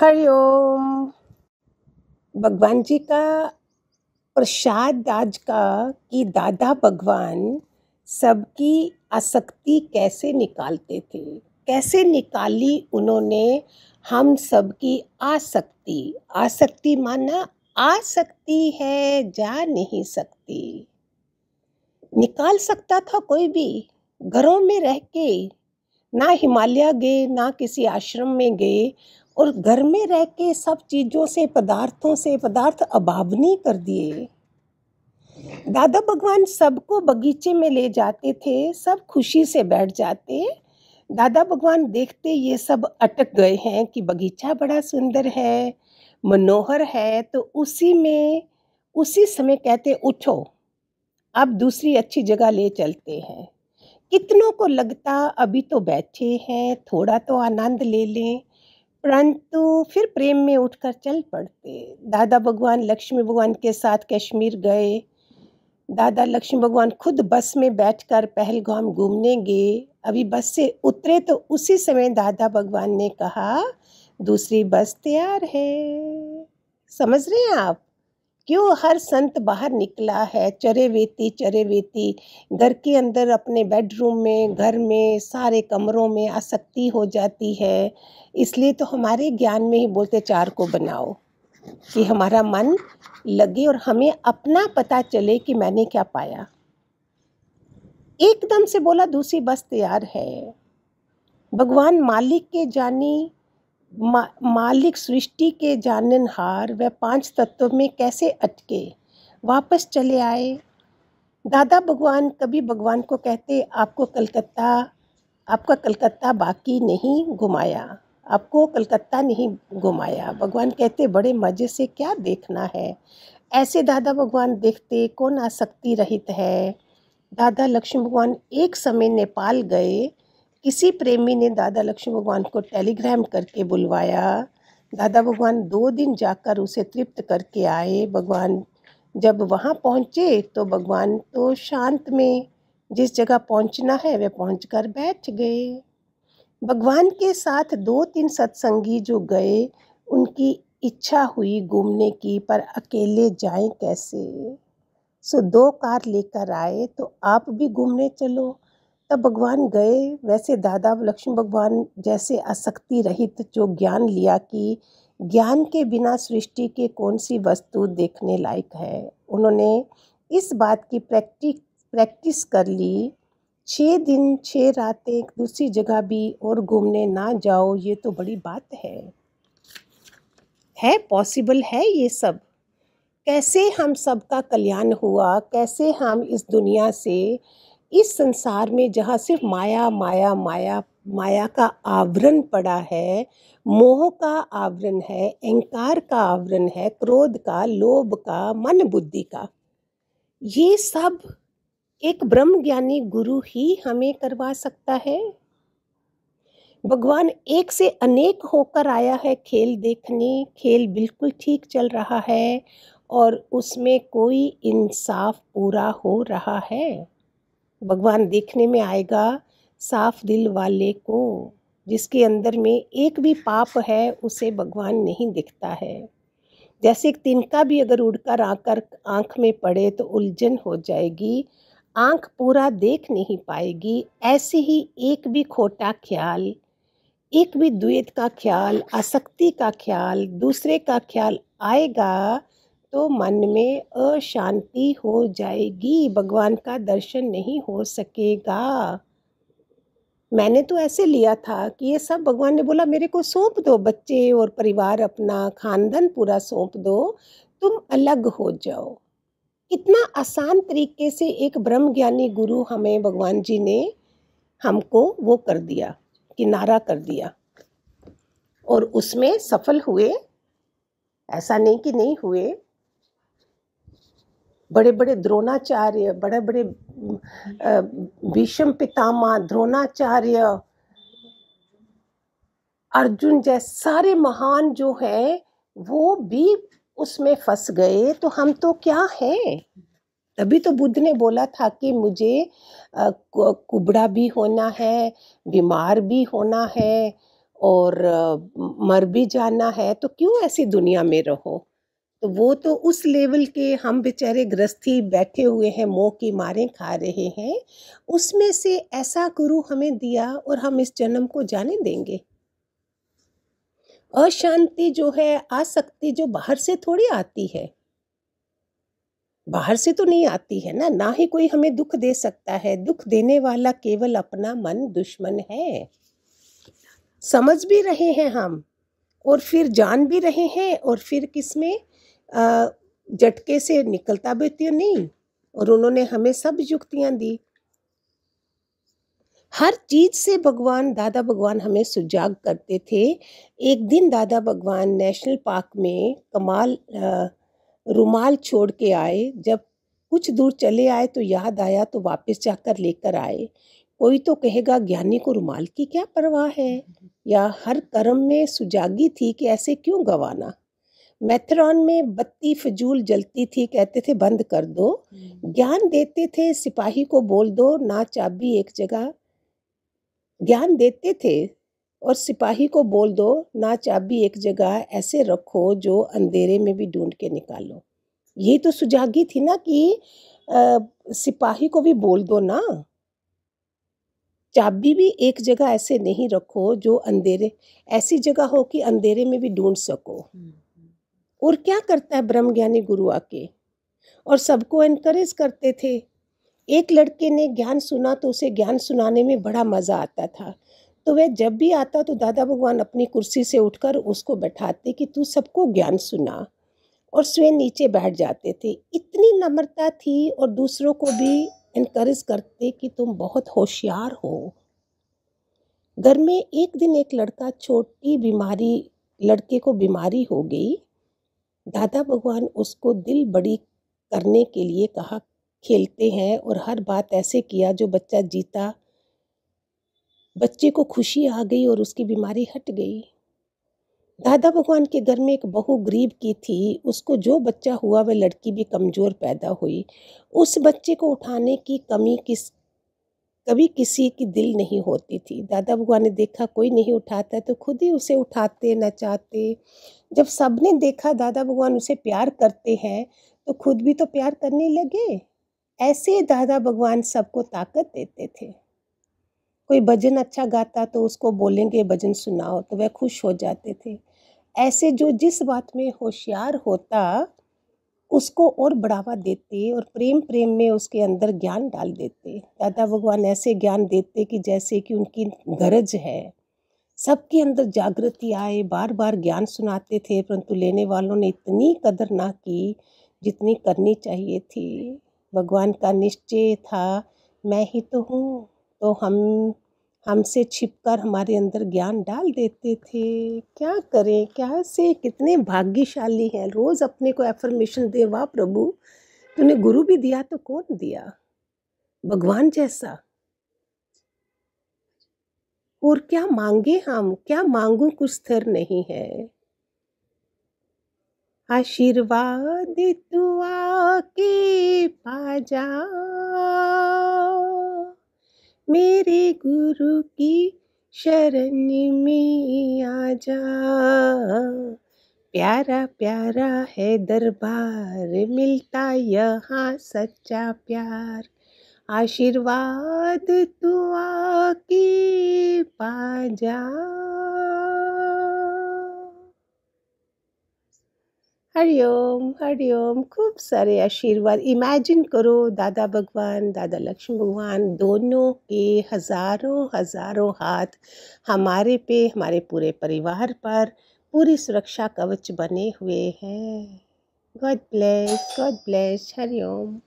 हरिओम भगवान जी का प्रसाद आज का कि दादा भगवान सबकी आसक्ति कैसे निकालते थे कैसे निकाली उन्होंने हम सबकी आसक्ति आसक्ति माना आसक्ति है जा नहीं सकती निकाल सकता था कोई भी घरों में रह के ना हिमालय गए ना किसी आश्रम में गए और घर में रह के सब चीज़ों से पदार्थों से पदार्थ अभावनी कर दिए दादा भगवान सबको बगीचे में ले जाते थे सब खुशी से बैठ जाते दादा भगवान देखते ये सब अटक गए हैं कि बगीचा बड़ा सुंदर है मनोहर है तो उसी में उसी समय कहते उठो अब दूसरी अच्छी जगह ले चलते हैं कितनों को लगता अभी तो बैठे हैं थोड़ा तो आनंद ले लें परंतु फिर प्रेम में उठकर चल पड़ते दादा भगवान लक्ष्मी भगवान के साथ कश्मीर गए दादा लक्ष्मी भगवान खुद बस में बैठकर पहलगाम घूमने गए अभी बस से उतरे तो उसी समय दादा भगवान ने कहा दूसरी बस तैयार है समझ रहे हैं आप क्यों हर संत बाहर निकला है चरे वेती चरे वेती घर के अंदर अपने बेडरूम में घर में सारे कमरों में आसक्ति हो जाती है इसलिए तो हमारे ज्ञान में ही बोलते चार को बनाओ कि हमारा मन लगे और हमें अपना पता चले कि मैंने क्या पाया एकदम से बोला दूसरी बस तैयार है भगवान मालिक के जानी मा, मालिक सृष्टि के जाननहार वह पांच तत्वों में कैसे अटके वापस चले आए दादा भगवान कभी भगवान को कहते आपको कलकत्ता आपका कलकत्ता बाकी नहीं घुमाया आपको कलकत्ता नहीं घुमाया भगवान कहते बड़े मज़े से क्या देखना है ऐसे दादा भगवान देखते कौन आसक्ति रहित है दादा लक्ष्मी भगवान एक समय नेपाल गए इसी प्रेमी ने दादा लक्ष्मी भगवान को टेलीग्राम करके बुलवाया दादा भगवान दो दिन जाकर उसे तृप्त करके आए भगवान जब वहाँ पहुँचे तो भगवान तो शांत में जिस जगह पहुँचना है वे पहुँच कर बैठ गए भगवान के साथ दो तीन सत्संगी जो गए उनकी इच्छा हुई घूमने की पर अकेले जाएं कैसे सो दो कार लेकर आए तो आप भी घूमने चलो तब भगवान गए वैसे दादा लक्ष्मी भगवान जैसे आसक्ति रहित जो ज्ञान लिया कि ज्ञान के बिना सृष्टि के कौन सी वस्तु देखने लायक है उन्होंने इस बात की प्रैक्टिक प्रैक्टिस कर ली छः दिन छः रातें दूसरी जगह भी और घूमने ना जाओ ये तो बड़ी बात है है पॉसिबल है ये सब कैसे हम सबका कल्याण हुआ कैसे हम इस दुनिया से इस संसार में जहाँ सिर्फ माया माया माया माया का आवरण पड़ा है मोह का आवरण है अहंकार का आवरण है क्रोध का लोभ का मन बुद्धि का ये सब एक ब्रह्म ज्ञानी गुरु ही हमें करवा सकता है भगवान एक से अनेक होकर आया है खेल देखने खेल बिल्कुल ठीक चल रहा है और उसमें कोई इंसाफ पूरा हो रहा है भगवान देखने में आएगा साफ दिल वाले को जिसके अंदर में एक भी पाप है उसे भगवान नहीं दिखता है जैसे एक तिनका भी अगर उड़कर आकर आँख में पड़े तो उलझन हो जाएगी आँख पूरा देख नहीं पाएगी ऐसे ही एक भी खोटा ख्याल एक भी द्वेत का ख्याल आसक्ति का ख्याल दूसरे का ख्याल आएगा तो मन में अशांति हो जाएगी भगवान का दर्शन नहीं हो सकेगा मैंने तो ऐसे लिया था कि ये सब भगवान ने बोला मेरे को सौंप दो बच्चे और परिवार अपना खानदान पूरा सौंप दो तुम अलग हो जाओ कितना आसान तरीके से एक ब्रह्म ज्ञानी गुरु हमें भगवान जी ने हमको वो कर दिया किनारा कर दिया और उसमें सफल हुए ऐसा नहीं कि नहीं हुए बड़े बड़े द्रोणाचार्य बड़े बड़े भीष्म पितामह द्रोणाचार्य अर्जुन जैसे सारे महान जो हैं वो भी उसमें फंस गए तो हम तो क्या हैं तभी तो बुद्ध ने बोला था कि मुझे कुबड़ा भी होना है बीमार भी होना है और मर भी जाना है तो क्यों ऐसी दुनिया में रहो तो वो तो उस लेवल के हम बेचारे ग्रस्थी बैठे हुए हैं मोह की मारें खा रहे हैं उसमें से ऐसा गुरु हमें दिया और हम इस जन्म को जाने देंगे अशांति जो है आसक्ति जो बाहर से थोड़ी आती है बाहर से तो नहीं आती है ना ना ही कोई हमें दुख दे सकता है दुख देने वाला केवल अपना मन दुश्मन है समझ भी रहे हैं हम और फिर जान भी रहे हैं और फिर किसमें झटके से निकलता भी तो नहीं और उन्होंने हमें सब युक्तियाँ दी हर चीज से भगवान दादा भगवान हमें सुजाग करते थे एक दिन दादा भगवान नेशनल पार्क में कमाल रुमाल छोड़ के आए जब कुछ दूर चले आए तो याद आया तो वापस जाकर लेकर आए कोई तो कहेगा ज्ञानी को रुमाल की क्या परवाह है या हर कर्म में सुजागी थी कि ऐसे क्यों गवाना मैथरॉन में बत्ती फजूल जलती थी कहते थे बंद कर दो हम्म। ज्ञान देते थे सिपाही को बोल दो ना चाबी एक जगह ज्ञान देते थे और सिपाही को बोल दो ना चाबी एक जगह ऐसे रखो जो अंधेरे में भी ढूंढ के निकालो ये तो सुजागी थी ना कि आ, सिपाही को भी बोल दो ना चाबी भी एक जगह ऐसे नहीं रखो जो अंधेरे ऐसी जगह हो कि अंधेरे में भी ढूंढ सको हम्म। और क्या करता है ब्रह्म ज्ञानी गुरु आके और सबको इनक्रेज करते थे एक लड़के ने ज्ञान सुना तो उसे ज्ञान सुनाने में बड़ा मज़ा आता था तो वह जब भी आता तो दादा भगवान अपनी कुर्सी से उठकर उसको बैठाते कि तू सबको ज्ञान सुना और स्वयं नीचे बैठ जाते थे इतनी नम्रता थी और दूसरों को भी इनक्रेज करते कि तुम बहुत होशियार हो घर में एक दिन एक लड़का छोटी बीमारी लड़के को बीमारी हो गई दादा भगवान उसको दिल बड़ी करने के लिए कहा खेलते हैं और हर बात ऐसे किया जो बच्चा जीता बच्चे को खुशी आ गई और उसकी बीमारी हट गई दादा भगवान के घर में एक बहू गरीब की थी उसको जो बच्चा हुआ वह लड़की भी कमज़ोर पैदा हुई उस बच्चे को उठाने की कमी किस कभी किसी की दिल नहीं होती थी दादा भगवान ने देखा कोई नहीं उठाता तो खुद ही उसे उठाते नचाते जब सबने देखा दादा भगवान उसे प्यार करते हैं तो खुद भी तो प्यार करने लगे ऐसे दादा भगवान सबको ताकत देते थे कोई भजन अच्छा गाता तो उसको बोलेंगे भजन सुनाओ तो वह खुश हो जाते थे ऐसे जो जिस बात में होशियार होता उसको और बढ़ावा देते और प्रेम प्रेम में उसके अंदर ज्ञान डाल देते दादा भगवान ऐसे ज्ञान देते कि जैसे कि उनकी गरज है सबके अंदर जागृति आए बार बार ज्ञान सुनाते थे परंतु लेने वालों ने इतनी कदर ना की जितनी करनी चाहिए थी भगवान का निश्चय था मैं ही तो हूँ तो हम हमसे छिपकर हमारे अंदर ज्ञान डाल देते थे क्या करें क्या से कितने भाग्यशाली हैं रोज़ अपने को एफर्मेशन दे वाह प्रभु तूने गुरु भी दिया तो कौन दिया भगवान जैसा और क्या मांगे हम क्या मांगू कुछ स्थिर नहीं है आशीर्वाद दुआ के पाजा मेरे गुरु की शरण में आ जा प्यारा प्यारा है दरबार मिलता यहाँ सच्चा प्यार आशीर्वाद तुआ की पा जा हरिओम हरिओम खूब सारे आशीर्वाद इमेजिन करो दादा भगवान दादा लक्ष्मी भगवान दोनों के हज़ारों हज़ारों हाथ हमारे पे हमारे पूरे परिवार पर पूरी सुरक्षा कवच बने हुए हैं God bless God bless Hariom